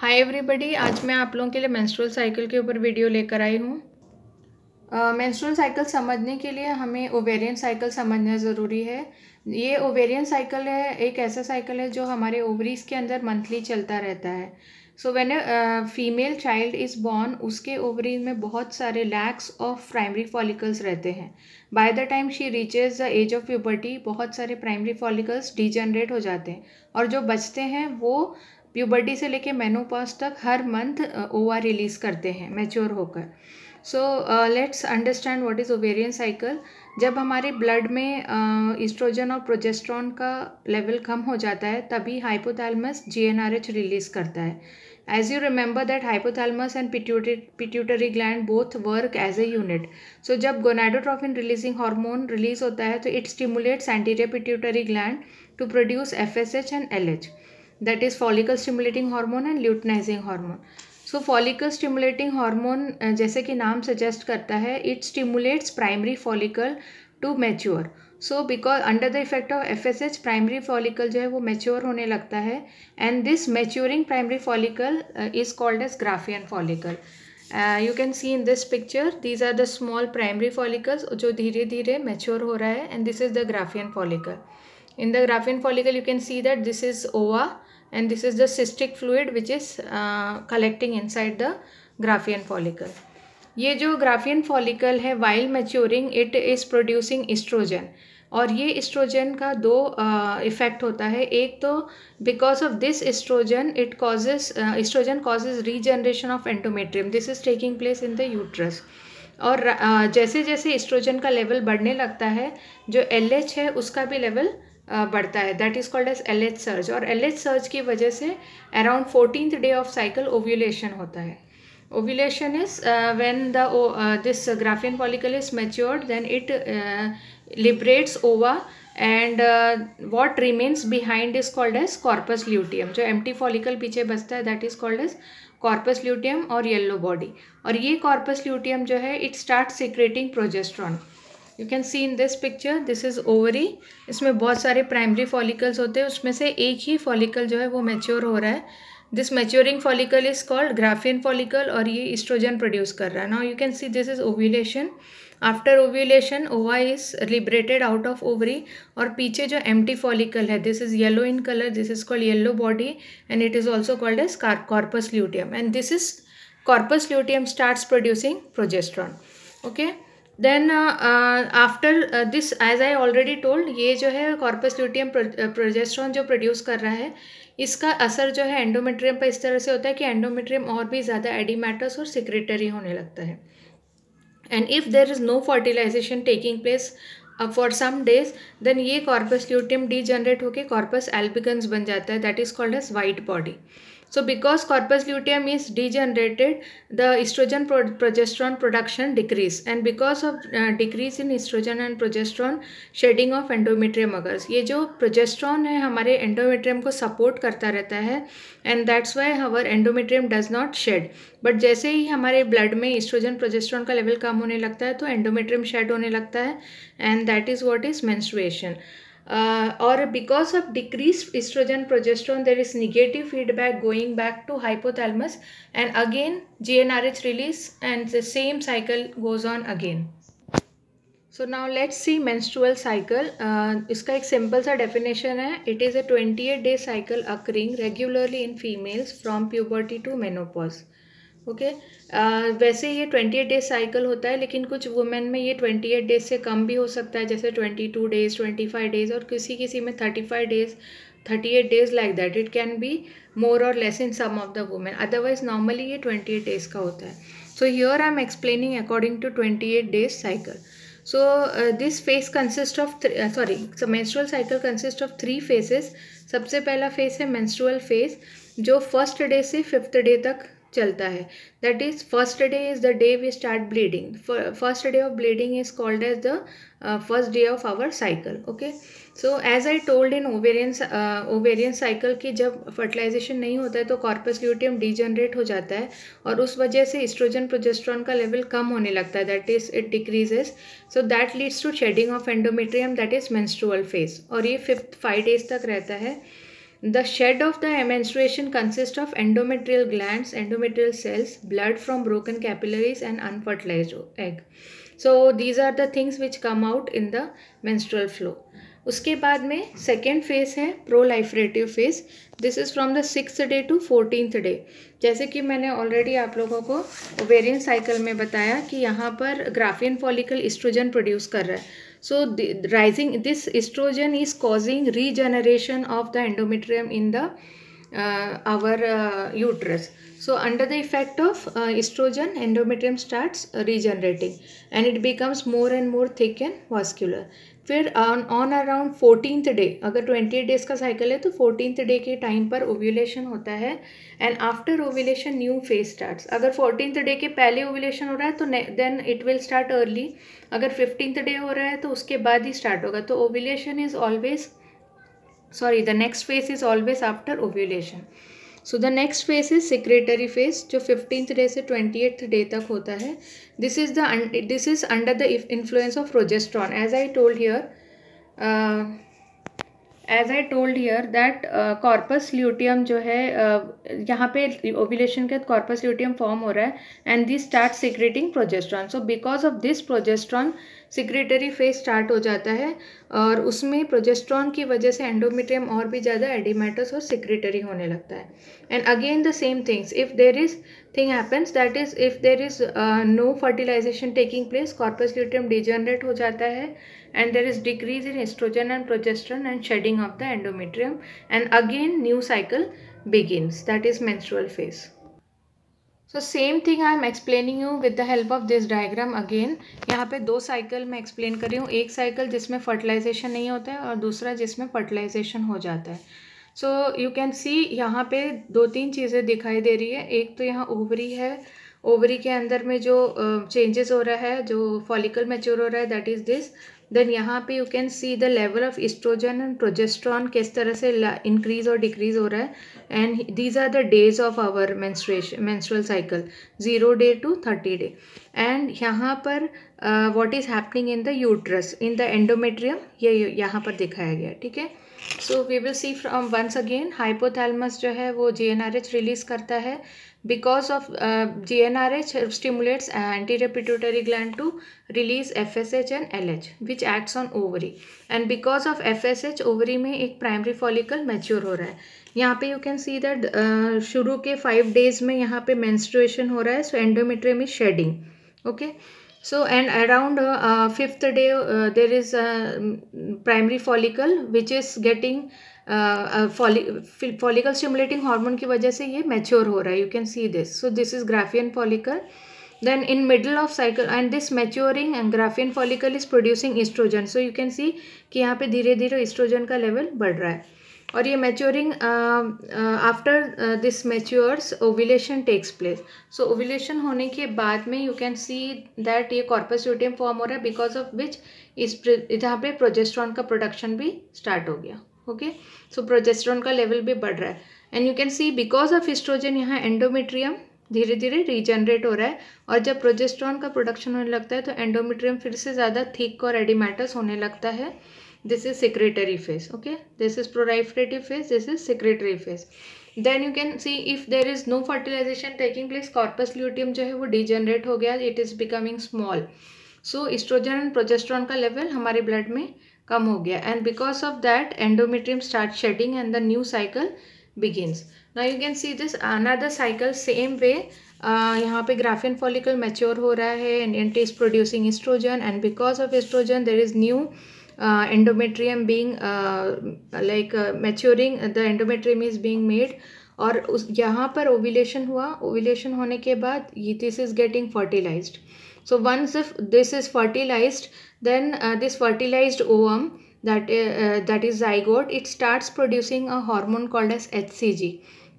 Hi everybody आज मैं आप लोगों के लिए मेंस्ट्रुअल साइकिल के ऊपर वीडियो लेकर आई हूँ मेंस्ट्रुअल साइकिल समझने के लिए हमें ओवेरियन साइकिल समझना ज़रूरी है ये ओवेरियन साइकिल है एक ऐसा साइकिल है जो हमारे ओवरीज के अंदर मंथली चलता रहता है so when female child is born उसके ओवरीज में बहुत सारे लैक्स ऑफ प्राइमरी फॉलिकल्स रहते हैं by the time she reaches the age of puberty बहुत सारे प्राइमरी फॉलिकल्स डिजनरेट हो जाते हैं और जो बचते हैं वो प्यूबर्टी से लेके मेनोपॉज तक हर मंथ ओवा रिलीज करते हैं मैच्योर होकर so let's understand what is ovarian cycle जब हमारे ब्लड में ईस्ट्रोजन uh, और प्रोजेस्ट्रॉन का लेवल कम हो जाता है तभी हाइपोथैलमस जीएनआरएच रिलीज करता है as you remember that hypothalamus and pituitary pituitary gland both work as a unit so जब गोनाडोट्रॉफिन रिलीजिंग हॉर्मोन रिलीज होता है तो it stimulates anterior pituitary gland to produce F S H and L H that is follicle stimulating hormone and luteinising hormone so follicle stimulating hormone जैसे कि नाम suggest करता है it stimulates primary follicle to mature so because under the effect of F S H primary follicle जो है वो mature होने लगता है and this maturing primary follicle is called as Graafian follicle you can see in this picture these are the small primary follicles जो धीरे धीरे mature हो रहा है and this is the Graafian follicle in the Graafian follicle you can see that this is ova and this is the cystic fluid which is uh, collecting inside the graphene follicle ये जो Graafian follicle है while maturing it is producing oestrogen और ये oestrogen का दो effect uh, होता है एक तो because of this oestrogen it causes oestrogen causes regeneration of endometrium this is taking place in the uterus और uh, जैसे जैसे इस्ट्रोजन का लेवल बढ़ने लगता है जो एल है उसका भी लेवल बढ़ता है that is called as L H surge और एल एच सर्ज की वजह से around fourteen day of cycle ovulation होता है ovulation is when the this Graafian follicle is matured then it liberates ova and what remains behind is called as corpus luteum जो empty follicle पीछे बचता है that is called as corpus luteum और yellow body और ये corpus luteum जो है it start secreting progesterone you can see in this picture this is ovary इसमें बहुत सारे प्राइमरी फॉलिकल्स होते हैं उसमें से एक ही फॉलिकल जो है वो मेच्योर हो रहा है this maturing follicle is called Graafian follicle और ये इस्ट्रोजन प्रोड्यूस कर रहा है now you can see this is ovulation after ovulation ova is liberated out of ovary और पीछे जो एम टी फॉलिकल है this is yellow in colour this is called yellow body and it is also called as corpus luteum and this is luteum start producing progesterone okay okay then after this as I already told ये जो है corpus luteum progesterone जो produce कर रहा है इसका असर जो है एंडोमेट्रियम पर इस तरह से होता है कि एंडोमेट्रियम और भी ज़्यादा एडिमेटस और सिक्रेटरी होने लगता है and if there is no fertilisation taking place for some days then ये कॉर्पस ल्यूटियम डी जनरेट होकर कॉर्पस एल्बिगन्स बन जाता है that is called as white body So because corpus luteum is degenerated, the estrogen pro progesterone production decrease and because of uh, decrease in estrogen and progesterone, shedding of endometrium occurs. ye jo progesterone hai hamare endometrium ko support karta rehta hai and that's why our endometrium does not shed. but jaise hi hamare blood mein estrogen progesterone ka level kam hone lagta hai to endometrium shed hone lagta hai and that is what is menstruation. uh, or because of decreased estrogen progesterone there is negative feedback going back to hypothalamus and again GnRH release and the same cycle goes on again. So now let's see menstrual cycle. Uh, iska ek simple definition hai. It is a 28 day cycle occurring regularly in females from puberty to menopause. Okay वैसे ये twenty eight days cycle होता है लेकिन कुछ women में ये twenty eight days से कम भी हो सकता है जैसे twenty two days twenty five days और किसी किसी में thirty five days thirty eight days like that it can be more और less in some of the women otherwise normally ये ट्वेंटी एट डेज का होता है so here I am explaining according to twenty eight days cycle so this phase consist of sorry th- uh, cycle consist of three consists uh, सबसे पहला phase है menstrual phase जो first day से fifth day तक चलता है that is first day is the day we start bleeding first day of bleeding is called as the first day of our cycle okay so as I told in ovarian ovarian cycle की जब fertilisation नहीं होता है तो corpus luteum degenerate हो जाता है और उस वजह से इस्ट्रोजन प्रोजेस्ट्रॉन का लेवल कम होने लगता है that is it decreases so that leads to shedding of endometrium that is menstrual phase और ये फिफ्थ फाइव डेज तक रहता है The shed of the menstruation consists of endometrial glands, endometrial cells, blood from broken capillaries and unfertilized egg. So these are the things which come out in the menstrual flow. उसके बाद में second phase है proliferative phase this is from the six day to fourteenth day जैसे कि मैंने already आप लोगों को ओवेरियन साइकिल में बताया कि यहाँ पर ग्राफियन फॉलिकल इस्ट्रोजन प्रोड्यूस कर रहा है So the, rising this estrogen is causing regeneration of the endometrium in the uh, our uh, uterus. So under the effect of uh, estrogen, endometrium starts regenerating and it becomes more and more thick and vascular. फिर on around fourteenth day अगर twenty days का cycle है तो fourteenth day के time पर ovulation होता है and after ovulation new phase starts अगर फोर्टीनथ डे के पहले ओव्यूलेशन हो रहा है तो then it will start early अगर फिफ्टीन डे हो रहा है तो उसके बाद ही स्टार्ट होगा तो ovulation is always sorry the next phase is always after ovulation so the next phase is secretory phase जो फिफ्टींथ डे से ट्वेंटी एट्थ डे तक होता है this is the this is under the influence of progesterone as I told here as I told here that corpus luteum जो है uh, यहाँ पे ovulation के कॉर्पस ल्यूटियम फॉर्म हो रहा है and this start secreting progesterone so because of this progesterone secretory phase start हो जाता है और उसमें प्रोजेस्ट्रॉन की वजह से एंडोमेट्रियम और भी ज़्यादा एडिमेटस और सिक्रेटरी होने लगता है and again the same things if there is thing happens that is if there is no fertilisation taking place corpus luteum degenerate हो जाता है and there is decrease in estrogen and progesterone and shedding of the endometrium and again new cycle begins that is menstrual phase so same thing I am explaining you with the help of this diagram again यहाँ पे दो cycle मैं explain कर रही हूँ एक cycle जिसमें fertilisation नहीं होता है और दूसरा जिसमें फर्टिलाइजेशन हो जाता है सो यू कैन सी यहाँ पे दो तीन चीज़ें दिखाई दे रही है एक तो यहाँ ओवरी है ओवरी के अंदर में जो चेंजेस uh, हो रहा है जो फॉलिकल मेच्योर हो रहा है दैट इज़ दिस देन यहाँ पे you can see the level of estrogen and progesterone किस तरह से इंक्रीज और डिक्रीज हो रहा है and these are the days of our menstruation menstrual cycle zero day to thirty day and यहाँ पर what is happening in the uterus in the endometrium ये यहाँ पर दिखाया गया ठीक है so we will see from once again hypothalamus जो है वो जी रिलीज करता है because of G N R H stimulates anterior pituitary gland to release F S H and L H which acts on ovary and because of F S H ovary में एक primary follicle mature हो रहा है यहाँ पे you can see that शुरू के five days में यहाँ पे मेंस्ट्रुएशन हो रहा है so endometrium is shedding okay so and around uh, fifth day uh, there is a primary follicle which is getting follicle stimulating hormone की वजह से ये मैच्योर हो रहा है you can see this so this is graafian follicle then in middle of cycle and this maturing and graphene follicle is producing estrogen so you can see कि यहाँ पर धीरे धीरे estrogen का level बढ़ रहा है और ये maturing after this matures ovulation takes place so ovulation होने के बाद में यू कैन सी दैट ये कॉर्पस यूटियम फॉर्म हो रहा है बिकॉज ऑफ विच इस यहाँ पे प्रोजेस्ट्रॉन का प्रोडक्शन भी स्टार्ट हो गया ओके सो प्रोजेस्ट्रॉन का लेवल भी बढ़ रहा है and you can see because of estrogen यहाँ एंडोमेट्रियम धीरे धीरे रीजनरेट हो रहा है और जब प्रोजेस्ट्रॉन का प्रोडक्शन होने लगता है तो एंडोमेट्रियम फिर से ज़्यादा थिक और एडिमेटस होने लगता है this is secretary phase okay this is proliferative phase this is secretary phase then you can see if there is no fertilisation taking place corpus luteum जो है वो डिजनरेट हो गया it is becoming small so estrogen and progesterone का level हमारे blood में कम हो गया and because of that endometrium start shedding and the new cycle begins ना you can see this another cycle same way यहाँ पे ग्राफिन फॉलिकल मैच्योर हो रहा है and it is producing estrogen and because of estrogen there is new uh, endometrium being like maturing the endometrium is being made और उस यहाँ पर ovulation हुआ ओविलेशन होने के बाद ये this is getting fertilized so once if this is fertilized then uh, this fertilized ovum that uh, that is zygote it starts producing a hormone called as hcg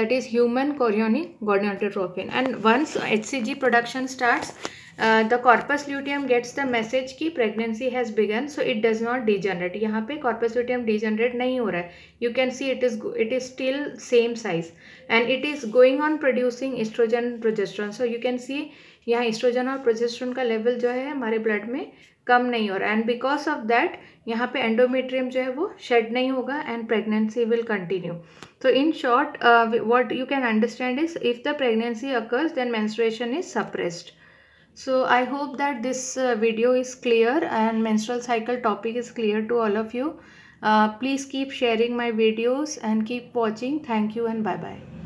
that is human chorionic gonadotropin and once hcg production starts the corpus luteum gets the message कि pregnancy has begun so it does not degenerate यहाँ पे corpus luteum degenerate नहीं हो रहा है you can see it is it is still same size and it is going on producing estrogen progesterone so you can see यहाँ estrogen और progesterone का level जो है हमारे ब्लड में कम नहीं हो रहा एंड बिकॉज ऑफ दैट यहाँ पे एंडोमेट्रियम जो है वो शेड नहीं होगा एंड प्रेगनेंसी विल कंटिन्यू तो in short what you can understand is if the pregnancy occurs then menstruation is suppressed so i hope that this uh, video is clear and menstrual cycle topic is clear to all of you uh, please keep sharing my videos and keep watching thank you and bye bye